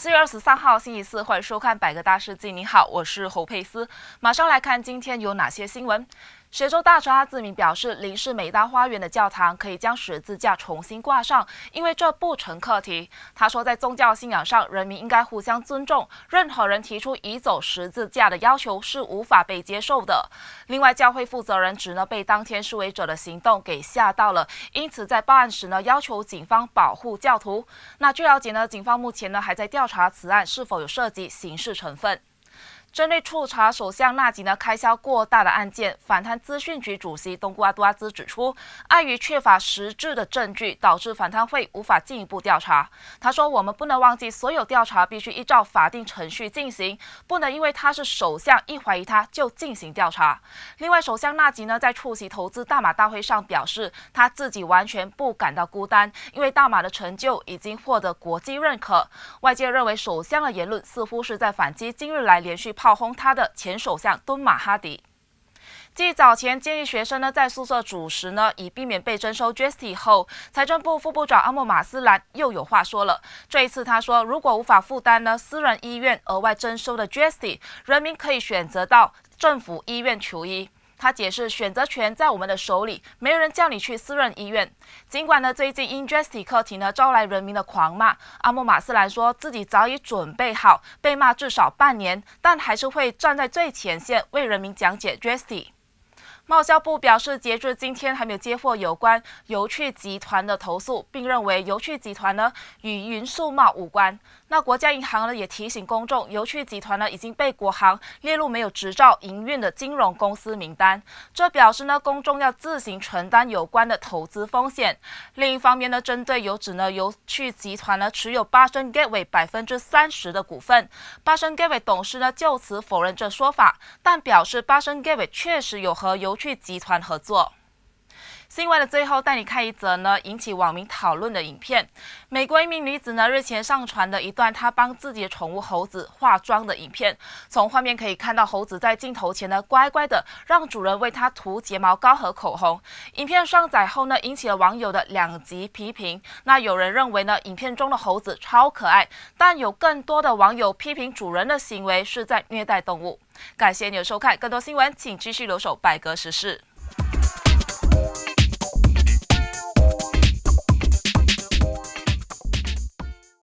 四月二十三号，星期四，欢迎收看《百个大事记》。你好，我是侯佩斯。马上来看今天有哪些新闻。学州大主阿兹明表示，林氏美大花园的教堂可以将十字架重新挂上，因为这不成课题。他说，在宗教信仰上，人民应该互相尊重，任何人提出移走十字架的要求是无法被接受的。另外，教会负责人只能被当天示威者的行动给吓到了，因此在报案时呢，要求警方保护教徒。那据了解呢，警方目前呢还在调查此案是否有涉及刑事成分。针对触查首相纳吉呢开销过大的案件，反贪资讯局主席东姑阿都阿兹指出，碍于缺乏实质的证据，导致反贪会无法进一步调查。他说：“我们不能忘记，所有调查必须依照法定程序进行，不能因为他是首相，一怀疑他就进行调查。”另外，首相纳吉呢在出席投资大马大会上表示，他自己完全不感到孤单，因为大马的成就已经获得国际认可。外界认为，首相的言论似乎是在反击今日来连续。炮轰他的前首相敦马哈迪，继早前建议学生呢在宿舍煮食呢，以避免被征收 JST 后，财政部副部长阿莫马斯兰又有话说了。这一次他说，如果无法负担呢私人医院额外征收的 JST，人民可以选择到政府医院求医。他解释，选择权在我们的手里，没有人叫你去私人医院。尽管呢，最近 injesty 课题呢招来人民的狂骂，阿莫马斯兰说自己早已准备好被骂至少半年，但还是会站在最前线为人民讲解 j e s t y 贸销部表示，截至今天还没有接获有关游趣集团的投诉，并认为游趣集团呢与云数贸无关。那国家银行呢也提醒公众，游趣集团呢已经被国行列入没有执照营运的金融公司名单，这表示呢公众要自行承担有关的投资风险。另一方面呢，针对游指呢游趣集团呢持有巴申盖伟百分之三十的股份，巴申盖伟董事呢就此否认这说法，但表示巴申盖伟确实有和游去集团合作。新闻的最后带你看一则呢引起网民讨论的影片。美国一名女子呢日前上传了一段她帮自己的宠物猴子化妆的影片。从画面可以看到，猴子在镜头前呢乖乖的让主人为它涂睫毛膏和口红。影片上载后呢引起了网友的两级批评。那有人认为呢影片中的猴子超可爱，但有更多的网友批评主人的行为是在虐待动物。感谢你的收看，更多新闻请继续留守《百格时事》。